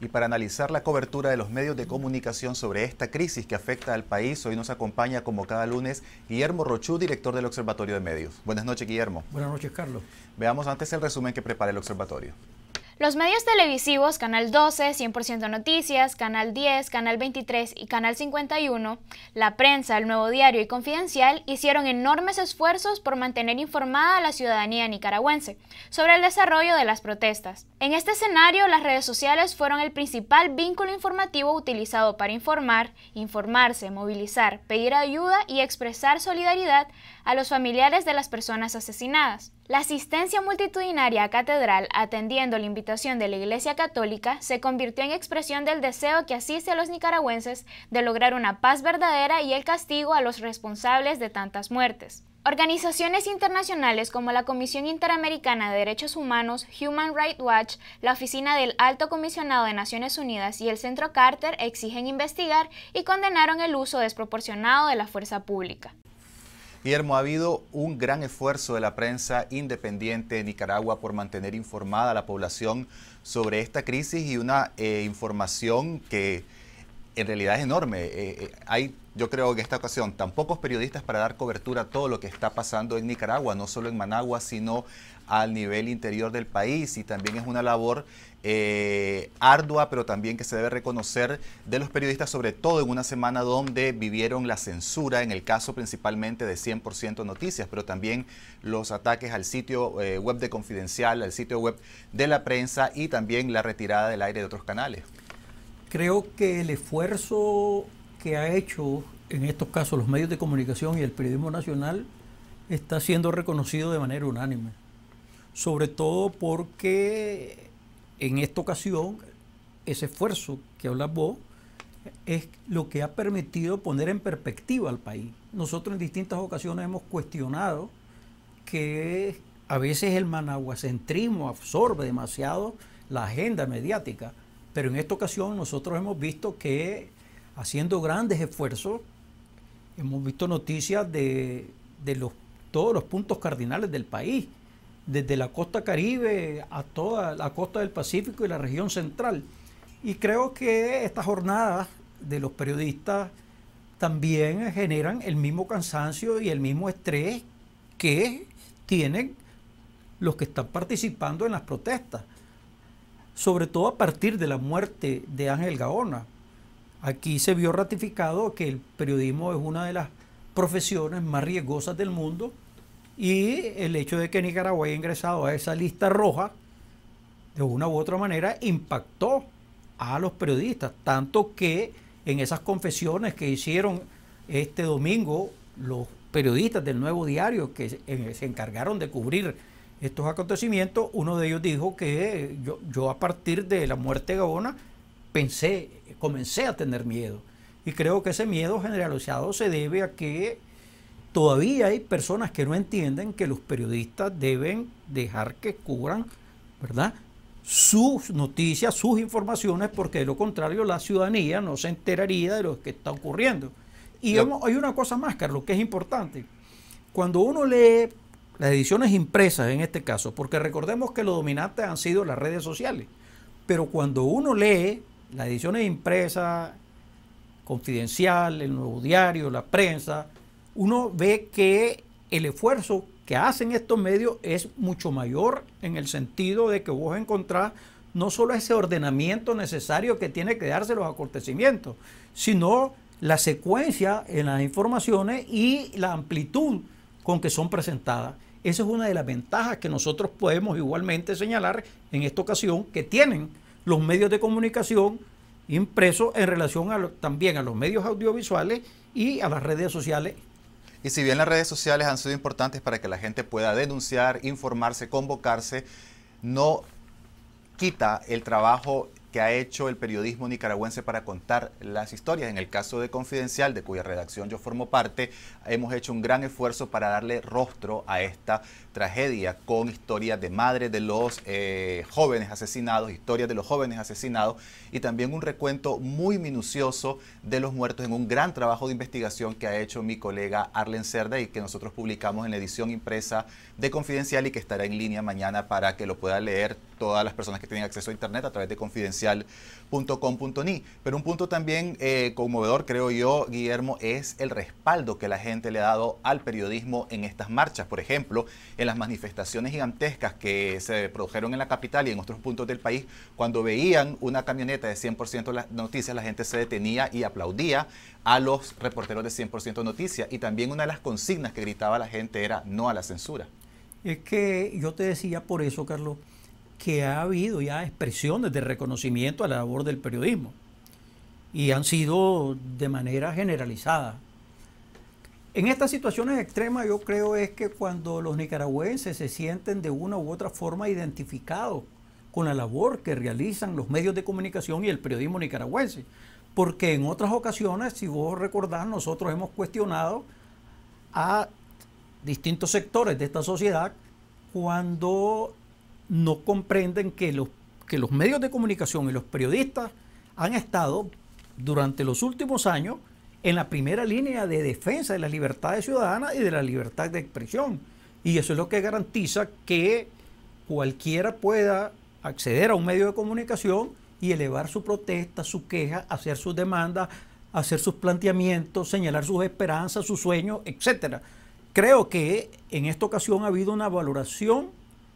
Y para analizar la cobertura de los medios de comunicación sobre esta crisis que afecta al país, hoy nos acompaña como cada lunes Guillermo Rochú, director del Observatorio de Medios. Buenas noches, Guillermo. Buenas noches, Carlos. Veamos antes el resumen que prepara el observatorio. Los medios televisivos Canal 12, 100% Noticias, Canal 10, Canal 23 y Canal 51, la prensa, el Nuevo Diario y Confidencial hicieron enormes esfuerzos por mantener informada a la ciudadanía nicaragüense sobre el desarrollo de las protestas. En este escenario, las redes sociales fueron el principal vínculo informativo utilizado para informar, informarse, movilizar, pedir ayuda y expresar solidaridad a los familiares de las personas asesinadas. La asistencia multitudinaria a catedral, atendiendo la invitación de la Iglesia Católica, se convirtió en expresión del deseo que asiste a los nicaragüenses de lograr una paz verdadera y el castigo a los responsables de tantas muertes. Organizaciones internacionales como la Comisión Interamericana de Derechos Humanos, Human Rights Watch, la Oficina del Alto Comisionado de Naciones Unidas y el Centro Carter exigen investigar y condenaron el uso desproporcionado de la fuerza pública. Guillermo, ha habido un gran esfuerzo de la prensa independiente de Nicaragua por mantener informada a la población sobre esta crisis y una eh, información que en realidad es enorme. Eh, eh, hay, yo creo que esta ocasión, tan pocos periodistas para dar cobertura a todo lo que está pasando en Nicaragua, no solo en Managua, sino al nivel interior del país y también es una labor eh, ardua, pero también que se debe reconocer de los periodistas, sobre todo en una semana donde vivieron la censura, en el caso principalmente de 100% Noticias, pero también los ataques al sitio eh, web de Confidencial, al sitio web de la prensa y también la retirada del aire de otros canales. Creo que el esfuerzo que ha hecho en estos casos los medios de comunicación y el periodismo nacional está siendo reconocido de manera unánime sobre todo porque en esta ocasión ese esfuerzo que hablas vos es lo que ha permitido poner en perspectiva al país. Nosotros en distintas ocasiones hemos cuestionado que a veces el managuacentrismo absorbe demasiado la agenda mediática, pero en esta ocasión nosotros hemos visto que haciendo grandes esfuerzos, hemos visto noticias de, los, todos los puntos cardinales del país, desde la costa caribe a toda la costa del Pacífico y la región central. Y creo que estas jornadas de los periodistas también generan el mismo cansancio y el mismo estrés que tienen los que están participando en las protestas, sobre todo a partir de la muerte de Ángel Gaona. Aquí se vio ratificado que el periodismo es una de las profesiones más riesgosas del mundo y el hecho de que Nicaragua haya ingresado a esa lista roja, de una u otra manera, impactó a los periodistas, tanto que en esas confesiones que hicieron este domingo los periodistas del nuevo diario que se encargaron de cubrir estos acontecimientos, uno de ellos dijo que yo, yo a partir de la muerte de Gabona pensé, comencé a tener miedo. Y creo que ese miedo generalizado se debe a que todavía hay personas que no entienden que los periodistas deben dejar que cubran, ¿verdad? sus noticias, sus informaciones, porque de lo contrario la ciudadanía no se enteraría de lo que está ocurriendo. Y hay una cosa más, Carlos, que es importante. Cuando uno lee las ediciones impresas en este caso, porque recordemos que lo dominante han sido las redes sociales, pero cuando uno lee las ediciones impresas, Confidencial, el Nuevo Diario, la prensa, uno ve que el esfuerzo que hacen estos medios es mucho mayor en el sentido de que vos encontrás no solo ese ordenamiento necesario que tiene que darse los acontecimientos, sino la secuencia en las informaciones y la amplitud con que son presentadas. Esa es una de las ventajas que nosotros podemos igualmente señalar en esta ocasión que tienen los medios de comunicación impresos en relación también a los medios audiovisuales y a las redes sociales y si bien las redes sociales han sido importantes para que la gente pueda denunciar, informarse, convocarse, no quita el trabajo que ha hecho el periodismo nicaragüense para contar las historias. En el caso de Confidencial, de cuya redacción yo formo parte, hemos hecho un gran esfuerzo para darle rostro a esta tragedia con historias de madres de los eh, jóvenes asesinados, historias de los jóvenes asesinados y también un recuento muy minucioso de los muertos en un gran trabajo de investigación que ha hecho mi colega Arlen Cerda y que nosotros publicamos en la edición impresa de Confidencial y que estará en línea mañana para que lo pueda leer todas las personas que tienen acceso a Internet a través de Confidencial pero un punto también eh, conmovedor, creo yo, Guillermo, es el respaldo que la gente le ha dado al periodismo en estas marchas. Por ejemplo, en las manifestaciones gigantescas que se produjeron en la capital y en otros puntos del país, cuando veían una camioneta de 100% las noticias, la gente se detenía y aplaudía a los reporteros de 100% noticias. Y también una de las consignas que gritaba la gente era no a la censura. Es que yo te decía por eso, Carlos, que ha habido ya expresiones de reconocimiento a la labor del periodismo y han sido de manera generalizada. En estas situaciones extremas yo creo es que cuando los nicaragüenses se sienten de una u otra forma identificados con la labor que realizan los medios de comunicación y el periodismo nicaragüense, porque en otras ocasiones, si vos recordás, nosotros hemos cuestionado a distintos sectores de esta sociedad cuando no comprenden que los, que los medios de comunicación y los periodistas han estado durante los últimos años en la primera línea de defensa de las libertades ciudadana y de la libertad de expresión. Y eso es lo que garantiza que cualquiera pueda acceder a un medio de comunicación y elevar su protesta, su queja, hacer sus demandas, hacer sus planteamientos, señalar sus esperanzas, sus sueños, etcétera. Creo que en esta ocasión ha habido una valoración,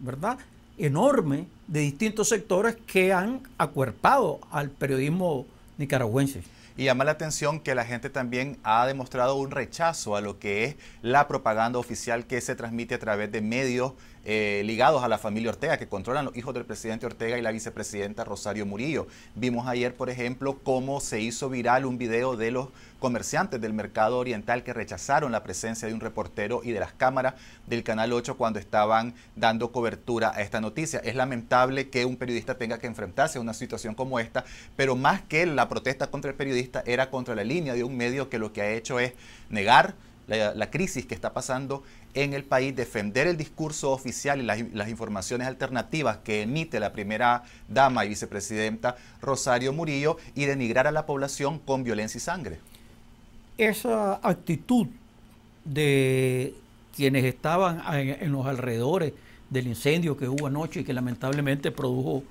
¿verdad?, enorme de distintos sectores que han acuerpado al periodismo nicaragüense. Y llama la atención que la gente también ha demostrado un rechazo a lo que es la propaganda oficial que se transmite a través de medios eh, ligados a la familia Ortega, que controlan los hijos del presidente Ortega y la vicepresidenta Rosario Murillo. Vimos ayer, por ejemplo, cómo se hizo viral un video de los comerciantes del mercado oriental que rechazaron la presencia de un reportero y de las cámaras del Canal 8 cuando estaban dando cobertura a esta noticia. Es lamentable que un periodista tenga que enfrentarse a una situación como esta, pero más que la protesta contra el periodista era contra la línea de un medio que lo que ha hecho es negar la, crisis que está pasando en el país, defender el discurso oficial y las, informaciones alternativas que emite la primera dama y vicepresidenta Rosario Murillo y denigrar a la población con violencia y sangre. Esa actitud de quienes estaban en, los alrededores del incendio que hubo anoche y que lamentablemente produjo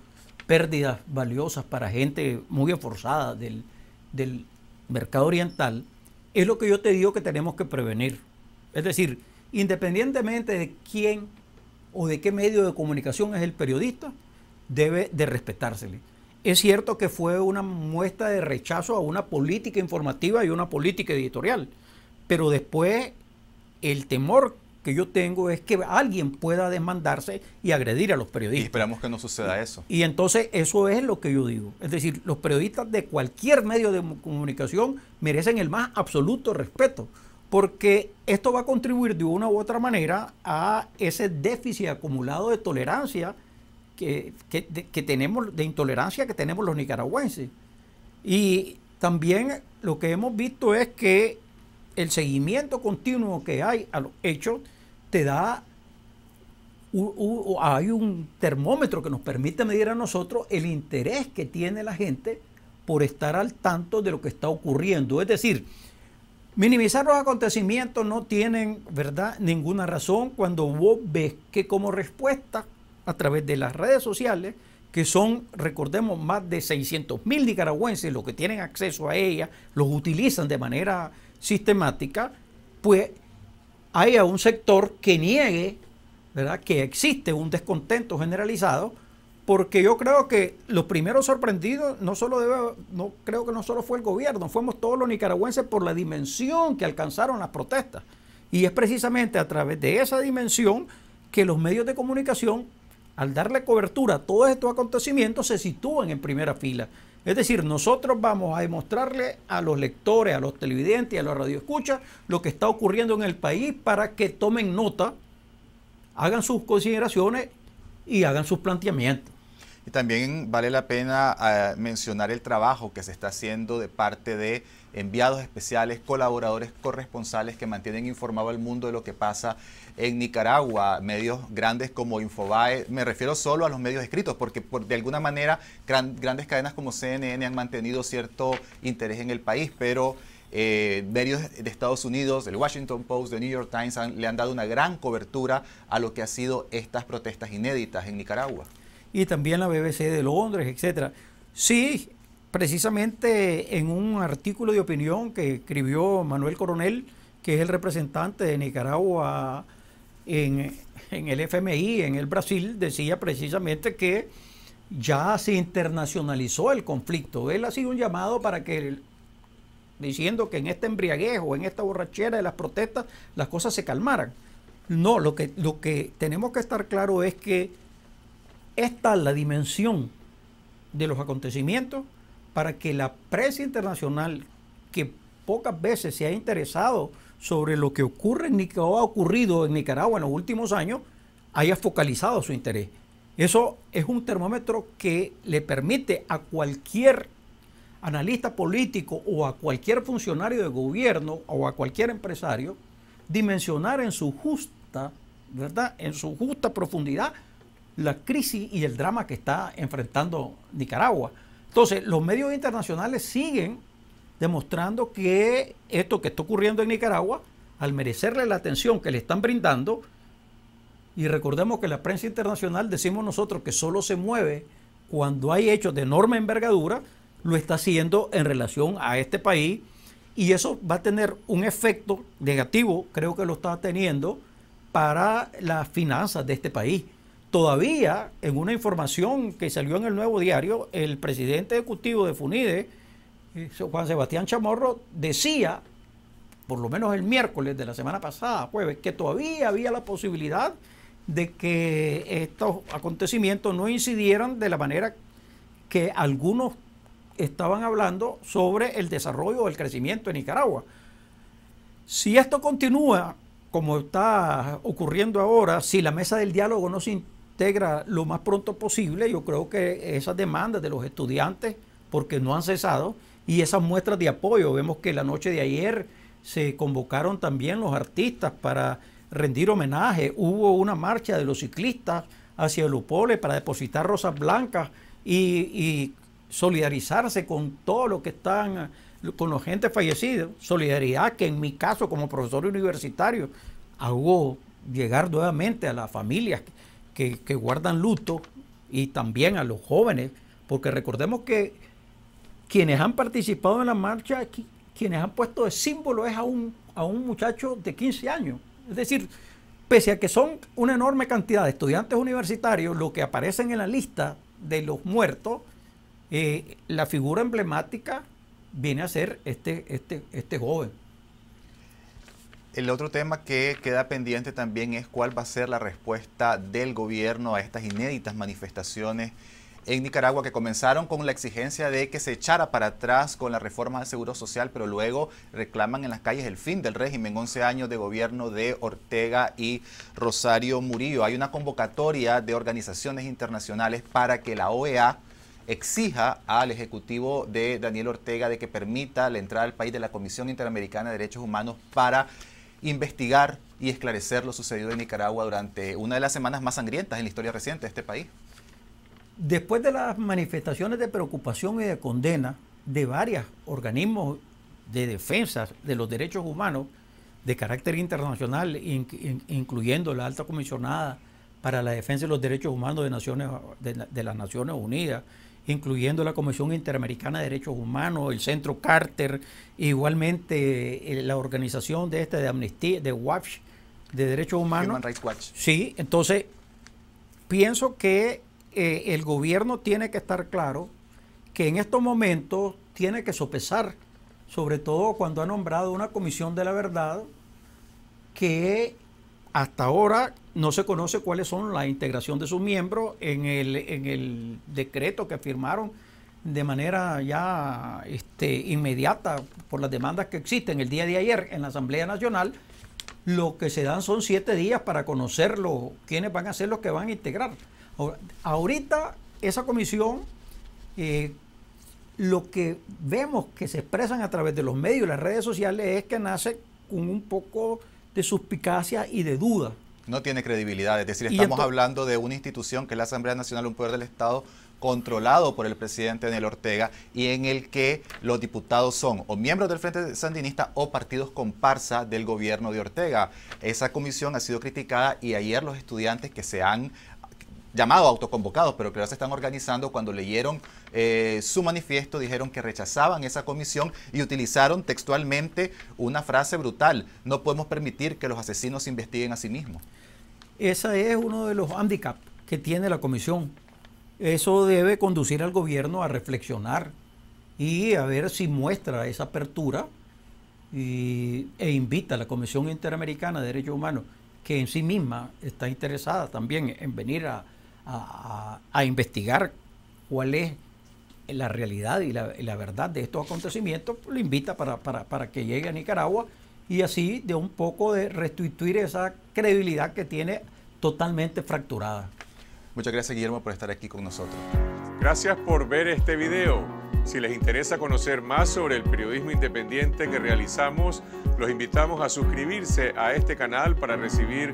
pérdidas valiosas para gente muy esforzada del, del mercado oriental, es lo que yo te digo que tenemos que prevenir. Es decir, independientemente de quién o de qué medio de comunicación es el periodista, debe de respetársele. Es cierto que fue una muestra de rechazo a una política informativa y una política editorial, pero después el temor que yo tengo es que alguien pueda desmandarse y agredir a los periodistas. Y esperamos que no suceda eso. Y entonces eso es lo que yo digo. Es decir, los periodistas de cualquier medio de comunicación merecen el más absoluto respeto, porque esto va a contribuir de una u otra manera a ese déficit acumulado de tolerancia que, que tenemos, de intolerancia que tenemos los nicaragüenses. Y también lo que hemos visto es que el seguimiento continuo que hay a los hechos da, hay un termómetro que nos permite medir a nosotros el interés que tiene la gente por estar al tanto de lo que está ocurriendo. Es decir, minimizar los acontecimientos no tienen, ¿verdad?, ninguna razón cuando vos ves que como respuesta a través de las redes sociales, que son, recordemos, más de 600 mil nicaragüenses los que tienen acceso a ella, los utilizan de manera sistemática, pues haya un sector que niegue ¿verdad? que existe un descontento generalizado, porque yo creo que los primeros sorprendidos no solo debe, no creo que no solo fue el gobierno, fuimos todos los nicaragüenses por la dimensión que alcanzaron las protestas. Y es precisamente a través de esa dimensión que los medios de comunicación, al darle cobertura a todos estos acontecimientos, se sitúan en primera fila. Es decir, nosotros vamos a demostrarle a los lectores, a los televidentes, y a los radioescuchas lo que está ocurriendo en el país para que tomen nota, hagan sus consideraciones y hagan sus planteamientos. Y también vale la pena eh, mencionar el trabajo que se está haciendo de parte de enviados especiales, colaboradores corresponsales que mantienen informado al mundo de lo que pasa en Nicaragua, medios grandes como Infobae, me refiero solo a los medios escritos, porque de alguna manera grandes cadenas como CNN han mantenido cierto interés en el país, pero... Eh, medios de Estados Unidos, el Washington Post, el New York Times han, le han dado una gran cobertura a lo que ha sido estas protestas inéditas en Nicaragua y también la BBC de Londres, etcétera. Sí, precisamente en un artículo de opinión que escribió Manuel Coronel, que es el representante de Nicaragua en, el FMI, en el Brasil, decía precisamente que ya se internacionalizó el conflicto. Él ha sido un llamado para que, diciendo que en este embriaguez o en esta borrachera de las protestas, las cosas se calmaran. No, lo que, lo que tenemos que estar claro es que esta es la dimensión de los acontecimientos para que la prensa internacional, que pocas veces se ha interesado sobre lo que ocurre en Nicaragua, ha ocurrido en Nicaragua en los últimos años, haya focalizado su interés. Eso es un termómetro que le permite a cualquier analista político o a cualquier funcionario de gobierno o a cualquier empresario dimensionar en su justa, ¿verdad? En su justa profundidad la crisis y el drama que está enfrentando Nicaragua. Entonces, los medios internacionales siguen demostrando que esto que está ocurriendo en Nicaragua, al merecerle la atención que le están brindando, y recordemos que la prensa internacional decimos nosotros que solo se mueve cuando hay hechos de enorme envergadura, lo está haciendo en relación a este país, y eso va a tener un efecto negativo, creo que lo está teniendo, para las finanzas de este país. Todavía, en una información que salió en el nuevo diario, el presidente ejecutivo de FUNIDE, eh, Juan Sebastián Chamorro, decía, por lo menos el miércoles de la semana pasada, jueves, que todavía había la posibilidad de que estos acontecimientos no incidieran de la manera que algunos estaban hablando sobre el desarrollo o el crecimiento de Nicaragua. Si esto continúa como está ocurriendo ahora, si la mesa del diálogo no se integra lo más pronto posible. Yo creo que esas demandas de los estudiantes, porque no han cesado, y esas muestras de apoyo. Vemos que la noche de ayer se convocaron también los artistas para rendir homenaje. Hubo una marcha de los ciclistas hacia el Upole para depositar rosas blancas y, solidarizarse con todo lo que están, con los gente fallecidos. Solidaridad que en mi caso como profesor universitario hago llegar nuevamente a las familias que, guardan luto y también a los jóvenes, porque recordemos que quienes han participado en la marcha, quienes han puesto de símbolo es a un, a un muchacho de 15 años. Es decir, pese a que son una enorme cantidad de estudiantes universitarios, lo que aparecen en la lista de los muertos, eh, la figura emblemática viene a ser este, este, este joven. El otro tema que queda pendiente también es cuál va a ser la respuesta del gobierno a estas inéditas manifestaciones en Nicaragua que comenzaron con la exigencia de que se echara para atrás con la reforma del Seguro Social, pero luego reclaman en las calles el fin del régimen, 11 años de gobierno de Ortega y Rosario Murillo. Hay una convocatoria de organizaciones internacionales para que la OEA exija al Ejecutivo de Daniel Ortega de que permita la entrada al país de la Comisión Interamericana de Derechos Humanos para investigar y esclarecer lo sucedido en Nicaragua durante una de las semanas más sangrientas en la historia reciente de este país. Después de las manifestaciones de preocupación y de condena de varios organismos de defensa de los derechos humanos de carácter internacional, incluyendo la alta comisionada para la defensa de los derechos humanos de, Naciones, las Naciones Unidas, incluyendo la Comisión Interamericana de Derechos Humanos, el Centro Carter, igualmente eh, la organización de este, de Amnistía, de Watch, de Derechos Humanos. Human Rights Watch. Sí, entonces pienso que eh, el gobierno tiene que estar claro que en estos momentos tiene que sopesar, sobre todo cuando ha nombrado una comisión de la verdad que hasta ahora no se conoce cuáles son la integración de sus miembros en el, decreto que firmaron de manera ya este, inmediata por las demandas que existen el día de ayer en la Asamblea Nacional. Lo que se dan son siete días para conocerlo, quiénes van a ser los que van a integrar. ahorita esa comisión, eh, lo que vemos que se expresan a través de los medios y las redes sociales es que nace con un poco de suspicacia y de duda. No tiene credibilidad, es decir, estamos hablando de una institución que es la Asamblea Nacional, un poder del Estado controlado por el presidente Daniel Ortega y en el que los diputados son o miembros del Frente Sandinista o partidos comparsa del gobierno de Ortega. Esa comisión ha sido criticada y ayer los estudiantes que se han llamado autoconvocados, pero que ahora se están organizando, cuando leyeron eh, su manifiesto, dijeron que rechazaban esa comisión y utilizaron textualmente una frase brutal, no podemos permitir que los asesinos investiguen a sí mismos. Ese es uno de los handicaps que tiene la comisión. Eso debe conducir al gobierno a reflexionar y a ver si muestra esa apertura e invita a la Comisión Interamericana de Derechos Humanos, que en sí misma está interesada también en venir a, a, investigar cuál es la realidad y la, verdad de estos acontecimientos, pues, lo invita para, para, para, que llegue a Nicaragua y así de un poco de restituir esa credibilidad que tiene totalmente fracturada. Muchas gracias Guillermo por estar aquí con nosotros. Gracias por ver este video. Si les interesa conocer más sobre el periodismo independiente que realizamos, los invitamos a suscribirse a este canal para recibir